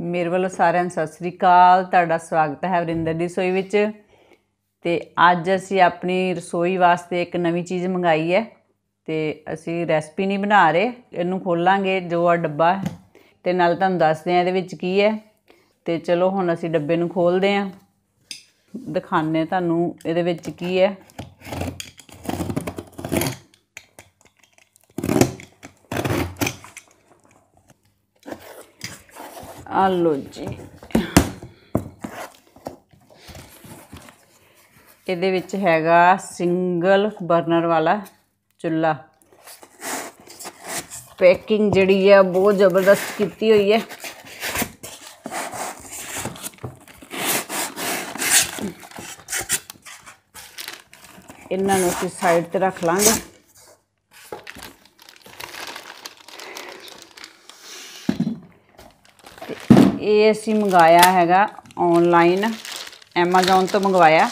ਮੇਰੇ ਵੱਲੋਂ ਸਾਰਿਆਂ ਨੂੰ ਸਤਿ ਸ੍ਰੀ ਅਕਾਲ ਤੁਹਾਡਾ ਸਵਾਗਤ ਹੈ ਵਰਿੰਦਰ ਦੀ ਸੋਈ ਵਿੱਚ ਤੇ ਅੱਜ ਅਸੀਂ ਆਪਣੀ ਰਸੋਈ ਵਾਸਤੇ ਇੱਕ ਨਵੀਂ ਚੀਜ਼ ਮੰਗਾਈ ਹੈ ਤੇ ਅਸੀਂ ਰੈਸਪੀ ਨਹੀਂ ਬਣਾ ਰਹੇ ਇਹਨੂੰ ਖੋਲਾਂਗੇ ਜੋ ਆ ਡੱਬਾ ਤੇ ਨਾਲ ਤੁਹਾਨੂੰ ਦੱਸਦੇ ਆ ਇਹਦੇ ਵਿੱਚ ਕੀ ਹੈ ਤੇ ਚਲੋ ਹੁਣ ਅਸੀਂ ਡੱਬੇ ਨੂੰ ਖੋਲਦੇ ਆ ਦਿਖਾਣੇ ਤੁਹਾਨੂੰ ਇਹਦੇ ਵਿੱਚ ਕੀ ਹੈ allo ਜੀ ਇਹਦੇ ਵਿੱਚ ਹੈਗਾ ਸਿੰਗਲ ਬਰਨਰ ਵਾਲਾ ਚੁੱਲਾ ਪੈਕਿੰਗ ਜਿਹੜੀ ਹੈ ਬਹੁਤ ਜ਼ਬਰਦਸਤ ਕੀਤੀ ਹੋਈ ਹੈ ਇਹਨਾਂ ਨੂੰ ਅਸੀਂ ਸਾਈਡ ਤੇ ਰੱਖ ਲਾਂਗੇ ਇਹ ਅਸੀਂ ਮੰਗਾਇਆ ਹੈਗਾ ਆਨਲਾਈਨ Amazon ਤੋਂ ਮੰਗਵਾਇਆ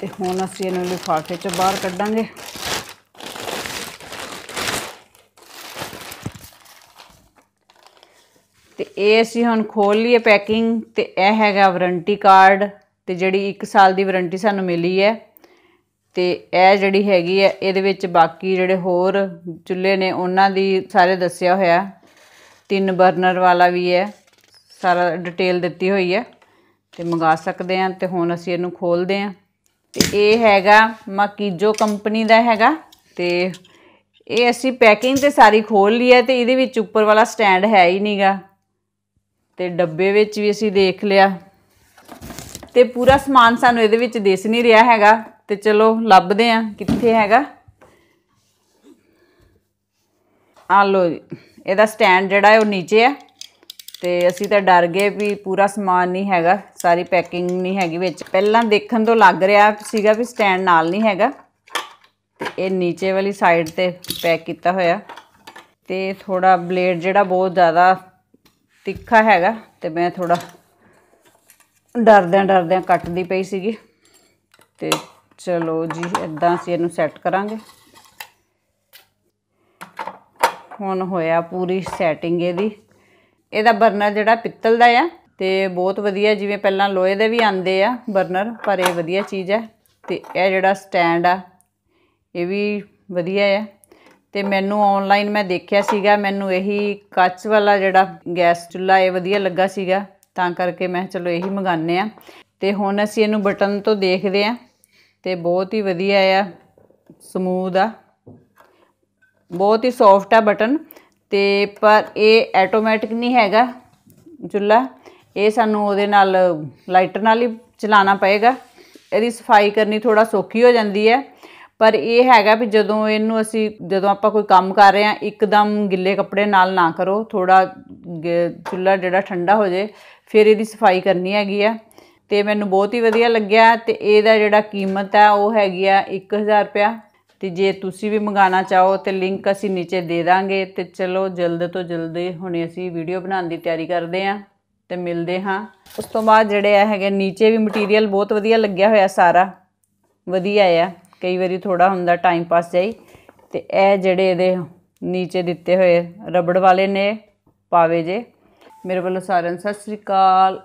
ਤੇ ਹੁਣ ਅਸੀਂ ਇਹਨੂੰ ਲਿਫਾਫੇ 'ਚ ਬਾਹਰ ਕੱਢਾਂਗੇ ਤੇ ਇਹ ਅਸੀਂ ਹੁਣ ਖੋਲ ਲਈਏ ਪੈਕਿੰਗ ਤੇ ਇਹ ਹੈਗਾ ਵਾਰੰਟੀ ਕਾਰਡ ਤੇ ਜਿਹੜੀ 1 ਸਾਲ ਦੀ ਵਾਰੰਟੀ ਸਾਨੂੰ ਮਿਲੀ ਹੈ ਤੇ ਇਹ ਜਿਹੜੀ ਹੈਗੀ ਹੈ ਇਹਦੇ ਵਿੱਚ ਬਾਕੀ ਜਿਹੜੇ ਹੋਰ ਚੁੱਲ੍ਹੇ ਨੇ ਉਹਨਾਂ ਦੀ ਸਾਰੇ ਦੱਸਿਆ ਹੋਇਆ ਤਿੰਨ ਬਰਨਰ ਵਾਲਾ ਵੀ ਹੈ ਸਾਰਾ ਡਿਟੇਲ ਦਿੱਤੀ ਹੋਈ ਹੈ ਤੇ ਮੰਗਾ ਸਕਦੇ ਆ ਤੇ ਹੁਣ ਅਸੀਂ ਇਹਨੂੰ ਖੋਲਦੇ ਆ ਤੇ ਇਹ ਹੈਗਾ ਮਕੀਜੋ ਕੰਪਨੀ ਦਾ ਹੈਗਾ ਤੇ ਇਹ ਅਸੀਂ ਪੈਕਿੰਗ ਤੇ ਸਾਰੀ ਖੋਲ ਲਈ ਹੈ ਤੇ ਇਹਦੇ ਵਿੱਚ ਉੱਪਰ ਵਾਲਾ ਸਟੈਂਡ ਹੈ ਹੀ ਨਹੀਂਗਾ ਤੇ ਡੱਬੇ ਵਿੱਚ ਵੀ ਅਸੀਂ ਦੇਖ ਲਿਆ ਤੇ ਪੂਰਾ ਸਮਾਨ ਸਾਨੂੰ ਇਹਦੇ ਵਿੱਚ ਦਿਸ ਨਹੀਂ ਰਿਹਾ ਹੈਗਾ ਤੇ ਚਲੋ ਲੱਭਦੇ ਆ ਕਿੱਥੇ ਹੈਗਾ ਆ ਲੋ ਇਹਦਾ ਸਟੈਂਡ ਜਿਹੜਾ ਹੈ ਉਹ ਨੀਚੇ ਆ ਤੇ ਅਸੀਂ ਤਾਂ ਡਰ ਗਏ ਵੀ ਪੂਰਾ ਸਮਾਨ ਨਹੀਂ ਹੈਗਾ ਸਾਰੀ ਪੈਕਿੰਗ ਨਹੀਂ ਹੈਗੀ ਵਿੱਚ ਪਹਿਲਾਂ ਦੇਖਣ ਤੋਂ ਲੱਗ ਰਿਹਾ ਸੀਗਾ ਵੀ ਸਟੈਂਡ ਨਾਲ ਨਹੀਂ ਹੈਗਾ ਇਹ ਨੀਚੇ ਵਾਲੀ ਸਾਈਡ ਤੇ ਪੈਕ ਕੀਤਾ ਹੋਇਆ ਤੇ ਥੋੜਾ ਬਲੇਡ ਜਿਹੜਾ ਬਹੁਤ ਜ਼ਿਆਦਾ ਤਿੱਖਾ ਹੈਗਾ ਤੇ ਮੈਂ ਥੋੜਾ ਡਰਦਿਆਂ ਡਰਦਿਆਂ ਕੱਟਦੀ ਪਈ ਸੀਗੀ ਤੇ ਚਲੋ ਜੀ ਇਦਾਂ ਅਸੀਂ ਇਹਨੂੰ ਸੈੱਟ ਕਰਾਂਗੇ ਹੁਣ ਹੋਇਆ ਪੂਰੀ ਸੈਟਿੰਗ ਇਹਦੀ ਇਹਦਾ ਬਰਨਰ ਜਿਹੜਾ ਪਿੱਤਲ ਦਾ ਆ ਤੇ ਬਹੁਤ ਵਧੀਆ ਜਿਵੇਂ ਪਹਿਲਾਂ ਲੋਹੇ ਦੇ ਵੀ ਆਂਦੇ ਆ ਬਰਨਰ ਪਰ ਇਹ ਵਧੀਆ ਚੀਜ਼ ਹੈ ਤੇ ਇਹ ਜਿਹੜਾ ਸਟੈਂਡ ਆ ਇਹ ਵੀ ਵਧੀਆ ਆ ਤੇ ਮੈਨੂੰ ਆਨਲਾਈਨ ਮੈਂ ਦੇਖਿਆ ਸੀਗਾ ਮੈਨੂੰ ਇਹੀ ਕੱਚ ਵਾਲਾ ਜਿਹੜਾ ਗੈਸ ਚੁੱਲ੍ਹਾ ਇਹ ਵਧੀਆ ਲੱਗਾ ਸੀਗਾ ਤਾਂ ਕਰਕੇ ਮੈਂ ਚਲੋ ਇਹੀ ਮੰਗਾਨੇ ਆ ਤੇ ਹੁਣ ਅਸੀਂ ਇਹਨੂੰ ਬਟਨ ਤੋਂ ਦੇਖਦੇ ਆ ਤੇ ਬਹੁਤ ਹੀ ਵਧੀਆ ਆ ਸਮੂਦ ਆ ਬਹੁਤ ਹੀ ਸੌਫਟ ਆ ਬਟਨ ਤੇ ਪਰ ਇਹ ਆਟੋਮੈਟਿਕ ਨਹੀਂ ਹੈਗਾ ਚੁੱਲਾ ਇਹ ਸਾਨੂੰ ਉਹਦੇ ਨਾਲ ਲਾਈਟਰ ਨਾਲ ਹੀ ਚਲਾਉਣਾ ਪਏਗਾ ਇਹਦੀ ਸਫਾਈ ਕਰਨੀ ਥੋੜਾ ਸੌਖੀ ਹੋ ਜਾਂਦੀ ਹੈ ਪਰ ਇਹ ਹੈਗਾ ਵੀ ਜਦੋਂ ਇਹਨੂੰ ਅਸੀਂ ਜਦੋਂ ਆਪਾਂ ਕੋਈ ਕੰਮ ਕਰ ਰਹੇ ਹਾਂ ਇੱਕਦਮ ਗਿੱਲੇ ਕੱਪੜੇ ਨਾਲ ਨਾ ਕਰੋ ਥੋੜਾ ਚੁੱਲਾ ਜਿਹੜਾ ਠੰਡਾ ਹੋ ਜੇ ਫਿਰ ਇਹਦੀ ਸਫਾਈ ਕਰਨੀ ਹੈਗੀ ਆ ਤੇ ਮੈਨੂੰ ਬਹੁਤ ਹੀ ਵਧੀਆ ਲੱਗਿਆ ਤੇ ਇਹਦਾ ਜਿਹੜਾ ਕੀਮਤ ਹੈ ਉਹ ਹੈਗੀ ਆ 1000 ਰੁਪਿਆ ਤੇ ਜੇ ਤੁਸੀਂ ਵੀ ਮੰਗਾਣਾ ਚਾਹੋ ਤੇ ਲਿੰਕ ਅਸੀਂ ਨੀਚੇ ਦੇ ਦਾਂਗੇ ਤੇ ਚਲੋ ਜਲਦ ਤੋਂ ਜਲਦ ਹੁਣੇ ਅਸੀਂ ਵੀਡੀਓ ਬਣਾਉਣ ਦੀ ਤਿਆਰੀ ਕਰਦੇ ਆ ਤੇ ਮਿਲਦੇ ਹਾਂ ਉਸ ਤੋਂ ਬਾਅਦ ਜਿਹੜੇ ਆ ਹੈਗੇ نیچے ਵੀ ਮਟੀਰੀਅਲ ਬਹੁਤ ਵਧੀਆ ਲੱਗਿਆ ਹੋਇਆ ਸਾਰਾ ਵਧੀਆ ਆ ਕਈ ਵਾਰੀ ਥੋੜਾ ਹੁੰਦਾ ਟਾਈਮ ਪਾਸ ਜਾਈ ਤੇ ਇਹ ਜਿਹੜੇ ਇਹਦੇ نیچے ਦਿੱਤੇ ਹੋਏ ਰਬੜ ਵਾਲੇ ਨੇ ਪਾਵੇ ਜੇ ਮੇਰੇ ਵੱਲੋਂ ਸਾਰਿਆਂ ਸਤਿ ਸ੍ਰੀ ਅਕਾਲ